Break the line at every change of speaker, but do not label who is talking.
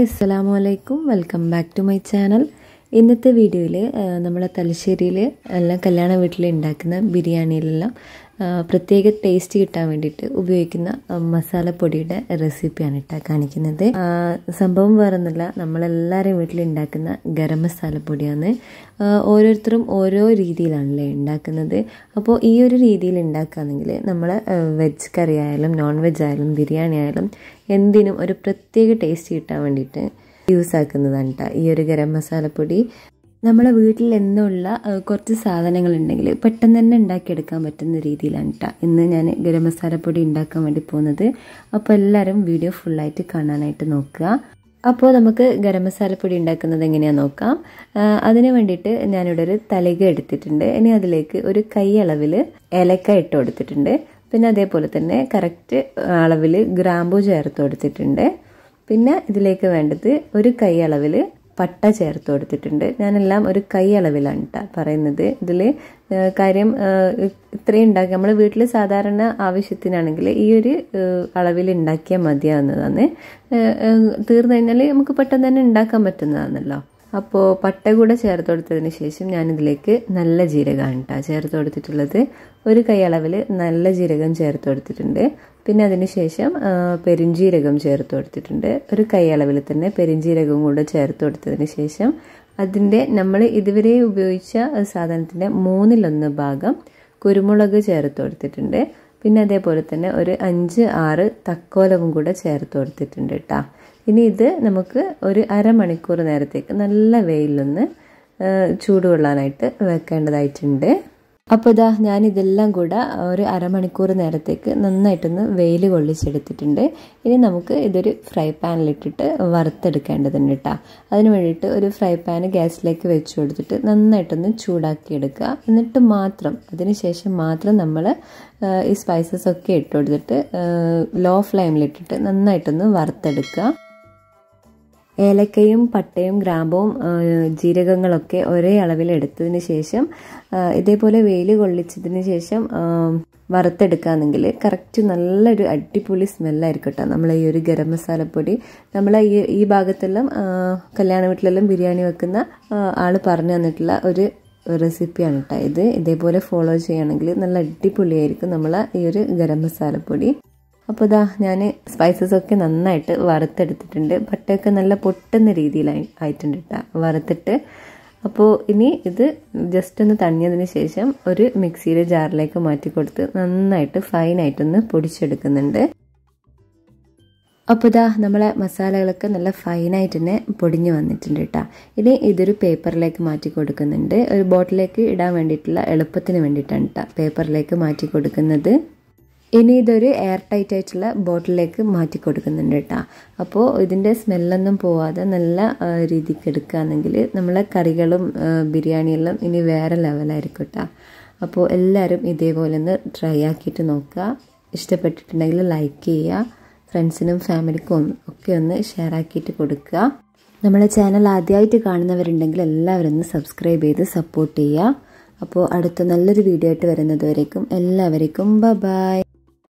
hi അസ്സലാമു അലൈക്കും welcome back to my channel ഇന്നത്തെ വീഡിയോയിൽ നമ്മൾ തലശ്ശേരിയിൽ എല്ലാം കല്യാണ വീട്ടിൽ ഉണ്ടാക്കുന്ന ബിരിയാണിയിലെല്ലാം പ്രത്യേക ടേസ്റ്റ് കിട്ടാൻ വേണ്ടിയിട്ട് ഉപയോഗിക്കുന്ന മസാലപ്പൊടിയുടെ റെസിപ്പിയാണ് ഇട്ടാ കാണിക്കുന്നത് സംഭവം വേറൊന്നുമില്ല നമ്മളെല്ലാവരും വീട്ടിൽ ഉണ്ടാക്കുന്ന ഗരം മസാലപ്പൊടിയാണ് ഓരോരുത്തരും ഓരോ രീതിയിലാണല്ലേ ഉണ്ടാക്കുന്നത് അപ്പോൾ ഈ ഒരു രീതിയിൽ ഉണ്ടാക്കുകയാണെങ്കിൽ നമ്മൾ വെജ് കറി ആയാലും നോൺ വെജ് ആയാലും ബിരിയാണി ആയാലും എന്തിനും ഒരു പ്രത്യേക ടേസ്റ്റ് കിട്ടാൻ വേണ്ടിയിട്ട് യൂസ് ആക്കുന്നതാണ് കേട്ടോ ഈ ഒരു ഗരം മസാലപ്പൊടി നമ്മളെ വീട്ടിൽ എന്നുള്ള കുറച്ച് ഉണ്ടെങ്കിൽ പെട്ടെന്ന് തന്നെ ഉണ്ടാക്കിയെടുക്കാൻ പറ്റുന്ന രീതിയിലാണ് കേട്ടോ ഇന്ന് ഞാൻ ഗരം മസാലപ്പൊടി ഉണ്ടാക്കാൻ വേണ്ടി പോകുന്നത് അപ്പോൾ എല്ലാവരും വീഡിയോ ഫുള്ളായിട്ട് കാണാനായിട്ട് നോക്കുക അപ്പോൾ നമുക്ക് ഗരം മസാലപ്പൊടി ഉണ്ടാക്കുന്നത് എങ്ങനെയാണെന്ന് നോക്കാം അതിന് വേണ്ടിയിട്ട് ഞാനിവിടെ ഒരു തലക എടുത്തിട്ടുണ്ട് ഇനി അതിലേക്ക് ഒരു കൈ അളവിൽ ഏലക്ക ഇട്ട് കൊടുത്തിട്ടുണ്ട് പിന്നെ അതേപോലെ തന്നെ കറക്റ്റ് അളവിൽ ഗ്രാമ്പു ചേർത്ത് കൊടുത്തിട്ടുണ്ട് പിന്നെ ഇതിലേക്ക് വേണ്ടത് ഒരു കൈ അളവിൽ പട്ട ചേർത്ത് കൊടുത്തിട്ടുണ്ട് ഞാനെല്ലാം ഒരു കൈ അളവിലാണ് കേട്ടോ പറയുന്നത് ഇതിൽ കാര്യം ഇത്രയും ഉണ്ടാക്കി നമ്മൾ വീട്ടിൽ സാധാരണ ആവശ്യത്തിനാണെങ്കിൽ ഈ ഒരു അളവിൽ ഉണ്ടാക്കിയാൽ മതിയാവുന്നതാണ് തീർന്നു കഴിഞ്ഞാൽ നമുക്ക് പെട്ടെന്ന് തന്നെ ഉണ്ടാക്കാൻ പറ്റുന്നതാണല്ലോ അപ്പോൾ പട്ട കൂടെ ചേർത്ത് കൊടുത്തതിന് ശേഷം ഞാനിതിലേക്ക് നല്ല ജീരകമാണ് കേട്ടോ ചേർത്ത് കൊടുത്തിട്ടുള്ളത് ഒരു കൈയളവിൽ നല്ല ജീരകം ചേർത്ത് കൊടുത്തിട്ടുണ്ട് പിന്നെ അതിന് ശേഷം പെരിഞ്ജീരകം ചേർത്ത് കൊടുത്തിട്ടുണ്ട് ഒരു കൈയളവിൽ തന്നെ പെരിഞ്ജീരകവും കൂടെ ചേർത്ത് കൊടുത്തതിന് ശേഷം അതിൻ്റെ നമ്മൾ ഇതുവരെ ഉപയോഗിച്ച സാധനത്തിൻ്റെ മൂന്നിലൊന്ന് ഭാഗം കുരുമുളക് ചേർത്ത് കൊടുത്തിട്ടുണ്ട് പിന്നെ അതേപോലെ തന്നെ ഒരു അഞ്ച് ആറ് തക്കോലവും കൂടെ ചേർത്ത് കൊടുത്തിട്ടുണ്ട് കേട്ടോ ഇനി ഇത് നമുക്ക് ഒരു അരമണിക്കൂർ നേരത്തേക്ക് നല്ല വെയിലൊന്ന് ചൂടുകൊള്ളാനായിട്ട് വെക്കേണ്ടതായിട്ടുണ്ട് അപ്പോൾ ഇതാ ഞാൻ ഇതെല്ലാം കൂടെ ഒരു അരമണിക്കൂർ നേരത്തേക്ക് നന്നായിട്ടൊന്ന് വെയിൽ കൊള്ളിച്ചെടുത്തിട്ടുണ്ട് ഇനി നമുക്ക് ഇതൊരു ഫ്രൈ പാനിലിട്ടിട്ട് വറുത്തെടുക്കേണ്ടതുണ്ട് കേട്ടോ അതിന് വേണ്ടിയിട്ട് ഒരു ഫ്രൈ പാൻ ഗ്യാസിലേക്ക് വെച്ച് കൊടുത്തിട്ട് നന്നായിട്ടൊന്ന് ചൂടാക്കിയെടുക്കുക എന്നിട്ട് മാത്രം അതിനുശേഷം മാത്രം നമ്മൾ ഈ സ്പൈസസ് ഒക്കെ ഇട്ട് കൊടുത്തിട്ട് ലോ ഫ്ലെയിമിലിട്ടിട്ട് നന്നായിട്ടൊന്ന് വറുത്തെടുക്കുക ഏലക്കയും പട്ടയും ഗ്രാമ്പവും ജീരകങ്ങളൊക്കെ ഒരേ അളവിൽ എടുത്തതിന് ശേഷം ഇതേപോലെ വെയിൽ കൊള്ളിച്ചതിന് ശേഷം വറുത്തെടുക്കാമെങ്കിൽ കറക്റ്റ് നല്ലൊരു അടിപൊളി സ്മെല്ലായിരിക്കും കേട്ടോ നമ്മളെ ഈ ഒരു ഗരം മസാലപ്പൊടി നമ്മളെ ഈ ഈ ഭാഗത്തെല്ലാം കല്യാണ വീട്ടിലെല്ലാം ബിരിയാണി വെക്കുന്ന ആൾ പറഞ്ഞു തന്നിട്ടുള്ള ഒരു റെസിപ്പിയാണ് കേട്ടോ ഇത് ഇതേപോലെ ഫോളോ ചെയ്യുകയാണെങ്കിൽ നല്ല അടിപൊളിയായിരിക്കും നമ്മളെ ഈ ഒരു ഗരം മസാലപ്പൊടി അപ്പോൾ ഇതാ ഞാൻ സ്പൈസസ് ഒക്കെ നന്നായിട്ട് വറുത്തെടുത്തിട്ടുണ്ട് പട്ടയൊക്കെ നല്ല പൊട്ടുന്ന രീതിയിലായി ആയിട്ടുണ്ട് കേട്ടോ വറുത്തിട്ട് അപ്പോൾ ഇനി ഇത് ജസ്റ്റ് ഒന്ന് തണിഞ്ഞതിന് ശേഷം ഒരു മിക്സിയിലെ ജാറിലേക്ക് മാറ്റി കൊടുത്ത് നന്നായിട്ട് ഫൈനായിട്ടൊന്ന് പൊടിച്ചെടുക്കുന്നുണ്ട് അപ്പോൾ ഇതാ നമ്മളെ മസാലകളൊക്കെ നല്ല ഫൈനായിട്ട് തന്നെ പൊടിഞ്ഞു വന്നിട്ടുണ്ട് കേട്ടോ ഇനി ഇതൊരു പേപ്പറിലേക്ക് മാറ്റി കൊടുക്കുന്നുണ്ട് ഒരു ബോട്ടിലേക്ക് ഇടാൻ വേണ്ടിയിട്ടുള്ള എളുപ്പത്തിന് വേണ്ടിയിട്ടാണ് കേട്ടോ പേപ്പറിലേക്ക് മാറ്റി കൊടുക്കുന്നത് ഇനി ഇതൊരു എയർ ടൈറ്റ് ആയിട്ടുള്ള ബോട്ടിലേക്ക് മാറ്റി കൊടുക്കുന്നുണ്ട് കേട്ടോ അപ്പോൾ ഇതിൻ്റെ സ്മെല്ലൊന്നും പോവാതെ നല്ല രീതിക്ക് എടുക്കുകയാണെങ്കിൽ നമ്മളെ കറികളും ബിരിയാണിയെല്ലാം ഇനി വേറെ ലെവലായിരിക്കും കേട്ടോ അപ്പോൾ എല്ലാവരും ഇതേപോലെ ഒന്ന് ട്രൈ ആക്കിയിട്ട് നോക്കുക ഇഷ്ടപ്പെട്ടിട്ടുണ്ടെങ്കിൽ ലൈക്ക് ചെയ്യുക ഫ്രണ്ട്സിനും ഫാമിലിക്കും ഒക്കെ ഒന്ന് ഷെയർ ആക്കിയിട്ട് കൊടുക്കുക നമ്മളെ ചാനൽ ആദ്യമായിട്ട് കാണുന്നവരുണ്ടെങ്കിൽ എല്ലാവരും ഒന്ന് സബ്സ്ക്രൈബ് ചെയ്ത് സപ്പോർട്ട് ചെയ്യുക അപ്പോൾ അടുത്ത നല്ലൊരു വീഡിയോ ആയിട്ട് വരുന്നത് വരേക്കും എല്ലാവർക്കും ബ ബായ്